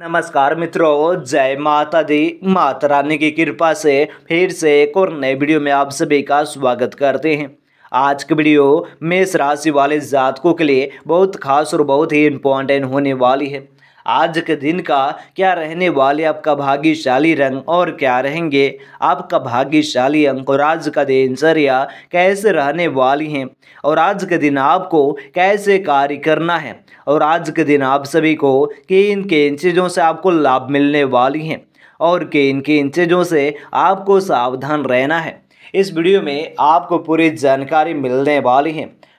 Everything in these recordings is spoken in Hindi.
नमस्कार मित्रों जय माता दी माता रानी की कृपा से फिर से एक और नए वीडियो में आप सभी का स्वागत करते हैं आज की वीडियो मेष राशि वाले जातकों के लिए बहुत खास और बहुत ही इम्पोर्टेंट होने वाली है आज के दिन का क्या रहने वाले आपका भाग्यशाली रंग और क्या रहेंगे आपका भाग्यशाली अंक और आज का दिनचर्या कैसे रहने वाली हैं और आज के दिन आपको कैसे कार्य करना है और आज के दिन आप सभी को किन किन चीज़ों से आपको लाभ मिलने वाली हैं और किन किन चीज़ों से आपको सावधान रहना है इस वीडियो में आपको पूरी जानकारी मिलने वाली है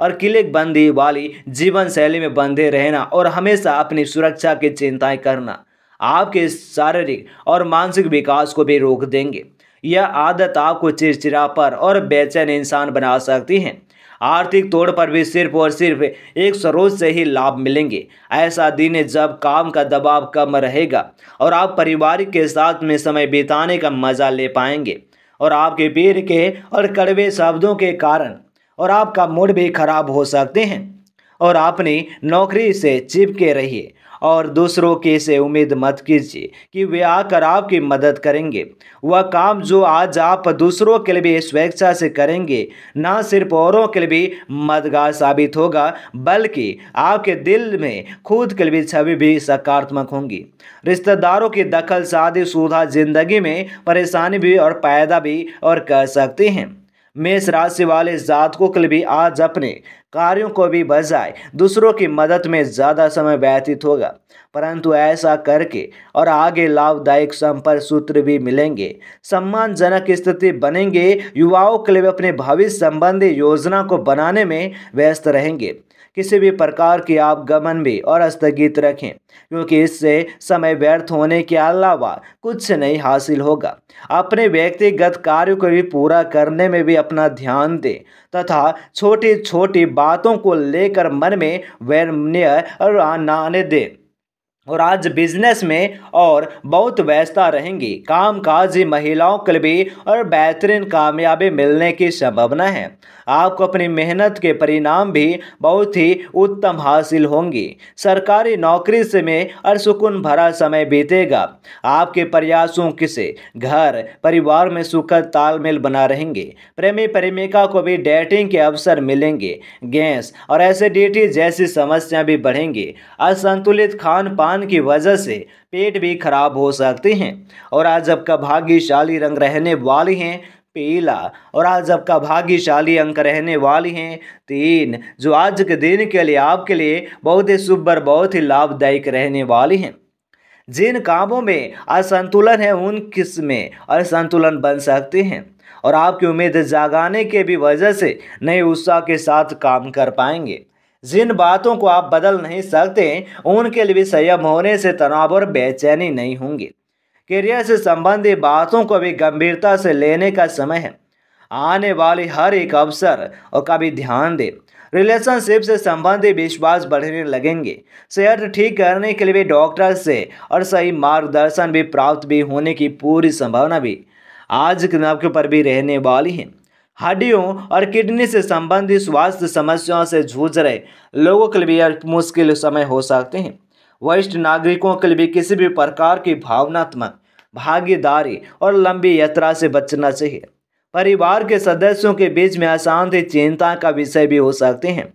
और किले बंदी वाली जीवन शैली में बंधे रहना और हमेशा अपनी सुरक्षा की चिंताएं करना आपके शारीरिक और मानसिक विकास को भी रोक देंगे यह आदत आपको चिड़चिड़ा पर और बेचैन इंसान बना सकती है आर्थिक तौर पर भी सिर्फ और सिर्फ एक सरोज से ही लाभ मिलेंगे ऐसा दिन है जब काम का दबाव कम रहेगा और आप परिवार के साथ में समय बिताने का मजा ले पाएंगे और आपके पीर के और कड़वे शब्दों के कारण और आपका मूड भी खराब हो सकते हैं और आपने नौकरी से चिपके रहिए और दूसरों के से उम्मीद मत कीजिए कि वे आकर आपकी मदद करेंगे वह काम जो आज आप दूसरों के लिए स्वेच्छा से करेंगे ना सिर्फ औरों के लिए भी मददगार साबित होगा बल्कि आपके दिल में खुद के लिए छवि भी सकारात्मक होंगी रिश्तेदारों की दखल शादी सुधा जिंदगी में परेशानी भी और पैदा भी और कर सकते हैं मेष राशि वाले जातकों के लिए भी आज अपने कार्यों को भी बजाय दूसरों की मदद में ज़्यादा समय व्यतीत होगा परंतु ऐसा करके और आगे लाभदायक संपर्क सूत्र भी मिलेंगे सम्मानजनक स्थिति बनेंगे युवाओं के लिए अपने भविष्य संबंधी योजना को बनाने में व्यस्त रहेंगे किसी भी प्रकार के आगमन भी और स्थगित रखें क्योंकि इससे समय व्यर्थ होने के अलावा कुछ नहीं हासिल होगा अपने व्यक्तिगत कार्यों को भी पूरा करने में भी अपना ध्यान दें तथा छोटी छोटी बातों को लेकर मन में वैर्मण्य और आने दे और आज बिजनेस में और बहुत व्यस्ता रहेंगी काम काज महिलाओं के लिए और बेहतरीन कामयाबी मिलने की संभावना है आपको अपनी मेहनत के परिणाम भी बहुत ही उत्तम हासिल होंगी सरकारी नौकरी से में और सुकून भरा समय बीतेगा आपके प्रयासों से घर परिवार में सुखद तालमेल बना रहेंगे प्रेमी प्रेमिका को भी डेटिंग के अवसर मिलेंगे गैस और एसिडिटी जैसी समस्याएं भी बढ़ेंगी असंतुलित खान पान तूफान की वजह से पेट भी खराब हो सकते हैं और आज आपका भाग्यशाली रंग रहने वाले हैं पीला और आज आपका भाग्यशाली अंक रहने वाली हैं तीन जो आज के दिन के लिए आपके लिए बहुत ही शुभ और बहुत ही लाभदायक रहने वाली हैं जिन कामों में असंतुलन है उन किस में असंतुलन बन सकते हैं और आपकी उम्मीद जागाने के भी वजह से नए उत्साह के साथ काम कर पाएंगे जिन बातों को आप बदल नहीं सकते उनके लिए भी संयम होने से तनाव और बेचैनी नहीं होंगे करियर से संबंधित बातों को भी गंभीरता से लेने का समय है आने वाली हर एक अवसर और का भी ध्यान दें रिलेशनशिप से संबंधित विश्वास बढ़ने लगेंगे सेहत ठीक करने के लिए भी डॉक्टर से और सही मार्गदर्शन भी प्राप्त भी होने की पूरी संभावना भी आज के नवके पर ऊपर भी रहने वाली है हड्डियों और किडनी से संबंधित स्वास्थ्य समस्याओं से जूझ रहे लोगों के लिए मुश्किल समय हो सकते हैं वरिष्ठ नागरिकों के लिए किसी भी प्रकार की भावनात्मक भागीदारी और लंबी यात्रा से बचना चाहिए परिवार के सदस्यों के बीच में अशांति चिंता का विषय भी हो सकते हैं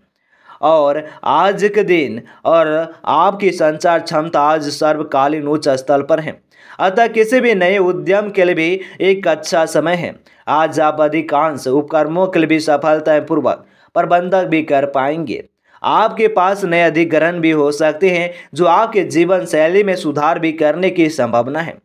और आज के दिन और आपकी संचार क्षमता आज सर्वकालीन उच्च स्तर पर है अतः किसी भी नए उद्यम के लिए भी एक अच्छा समय है आज आप अधिकांश उपकर्मों के लिए भी सफलतापूर्वक प्रबंधक भी कर पाएंगे आपके पास नए अधिग्रहण भी हो सकते हैं जो आपके जीवन शैली में सुधार भी करने की संभावना है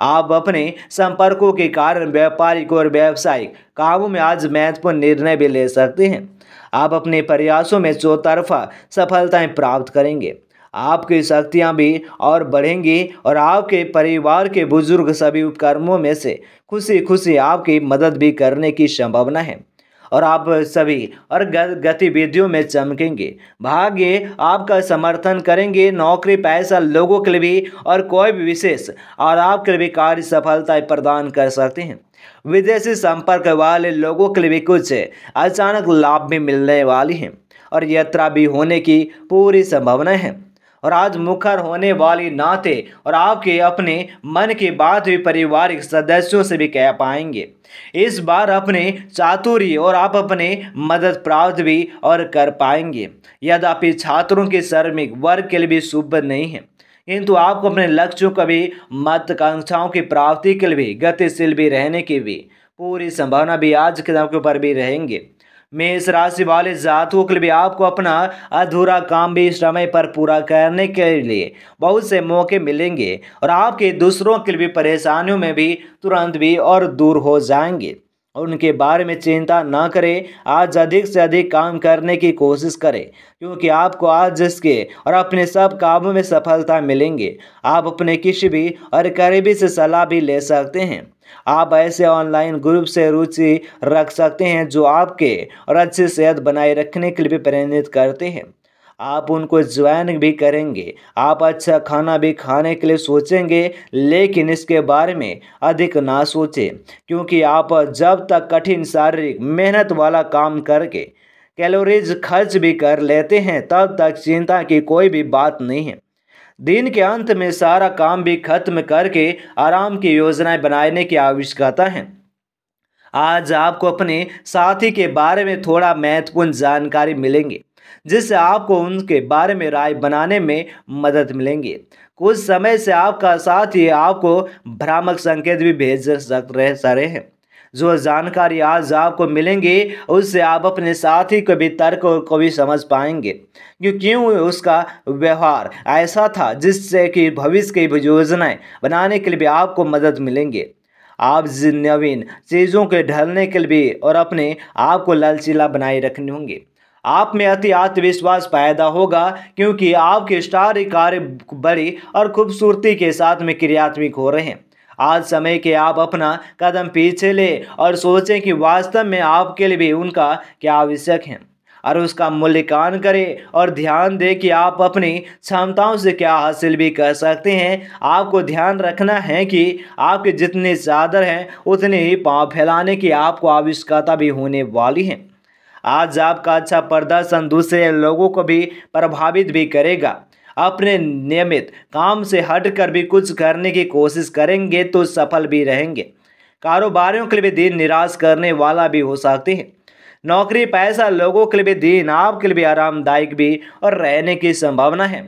आप अपने संपर्कों के कारण व्यापारिक और व्यावसायिक कामों में आज महत्वपूर्ण निर्णय भी ले सकते हैं आप अपने प्रयासों में चौतरफा सफलताएं प्राप्त करेंगे आपकी शक्तियाँ भी और बढ़ेंगी और आपके परिवार के बुजुर्ग सभी उपकर्मों में से खुशी खुशी आपकी मदद भी करने की संभावना है और आप सभी और गतिविधियों में चमकेंगे भाग्य आपका समर्थन करेंगे नौकरी पैसा लोगों के लिए भी और कोई भी विशेष और आपके लिए भी कार्य सफलता प्रदान कर सकते हैं विदेशी संपर्क वाले लोगों के लिए भी कुछ अचानक लाभ भी मिलने वाली हैं और यात्रा भी होने की पूरी संभावना है और आज मुखर होने वाली नाते और आपके अपने मन की बात भी पारिवारिक सदस्यों से भी कह पाएंगे इस बार अपने चातुर्य और आप अपने मदद प्राप्त भी और कर पाएंगे यद्यपि छात्रों के श्रमिक वर्ग के लिए भी शुभ नहीं है किंतु आपको अपने लक्ष्यों का भी महत्वाकांक्षाओं की प्राप्ति के लिए भी गतिशील भी रहने की भी पूरी संभावना भी आज के दाम के ऊपर भी रहेंगे मेष राशि वाले जातकों के लिए आपको अपना अधूरा काम भी समय पर पूरा करने के लिए बहुत से मौके मिलेंगे और आपके दूसरों के लिए परेशानियों में भी तुरंत भी और दूर हो जाएंगे उनके बारे में चिंता ना करें आज अधिक से अधिक काम करने की कोशिश करें क्योंकि आपको आज जिसके और अपने सब कामों में सफलता मिलेंगे आप अपने किसी भी और करीबी से सलाह भी ले सकते हैं आप ऐसे ऑनलाइन ग्रुप से रुचि रख सकते हैं जो आपके और अच्छी सेहत बनाए रखने के लिए प्रेरित करते हैं आप उनको ज्वाइन भी करेंगे आप अच्छा खाना भी खाने के लिए सोचेंगे लेकिन इसके बारे में अधिक ना सोचें क्योंकि आप जब तक कठिन शारीरिक मेहनत वाला काम करके कैलोरीज खर्च भी कर लेते हैं तब तक चिंता की कोई भी बात नहीं है दिन के अंत में सारा काम भी खत्म करके आराम की योजनाएं बनाने की आवश्यकता है आज आपको अपने साथी के बारे में थोड़ा महत्वपूर्ण जानकारी मिलेंगी जिससे आपको उनके बारे में राय बनाने में मदद मिलेंगी कुछ समय से आपका साथ ही आपको भ्रामक संकेत भी भेज सक रह सारे हैं जो जानकारी आज आपको मिलेंगी उससे आप अपने साथी को भी तर्क को भी समझ पाएंगे क्यों क्यों उसका व्यवहार ऐसा था जिससे कि भविष्य की योजनाएं बनाने के लिए भी आपको मदद मिलेंगे आप नवीन चीज़ों के ढलने के लिए भी और अपने आप को लालचीला बनाए रखने होंगे आप में अति आत्मविश्वास पैदा होगा क्योंकि आपके स्टार कार्य बड़ी और खूबसूरती के साथ में क्रियात्मक हो रहे हैं आज समय के आप अपना कदम पीछे ले और सोचें कि वास्तव में आपके लिए भी उनका क्या आवश्यक है और उसका मूल्यांकन करें और ध्यान दें कि आप अपनी क्षमताओं से क्या हासिल भी कर सकते हैं आपको ध्यान रखना है कि आपके जितने चादर हैं उतने ही पाँव फैलाने की आपको आवश्यकता भी होने वाली है आज आपका अच्छा प्रदर्शन दूसरे लोगों को भी प्रभावित भी करेगा अपने नियमित काम से हटकर भी कुछ करने की कोशिश करेंगे तो सफल भी रहेंगे कारोबारियों के लिए दिन निराश करने वाला भी हो सकते हैं नौकरी पैसा लोगों के लिए भी दिन आपके लिए भी आरामदायक भी और रहने की संभावना है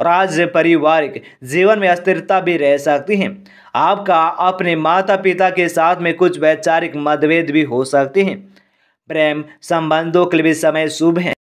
और आज पारिवारिक जीवन में अस्थिरता भी रह सकती है आपका अपने माता पिता के साथ में कुछ वैचारिक मतभेद भी हो सकते हैं प्रेम संबंधों के लिए समय शुभ है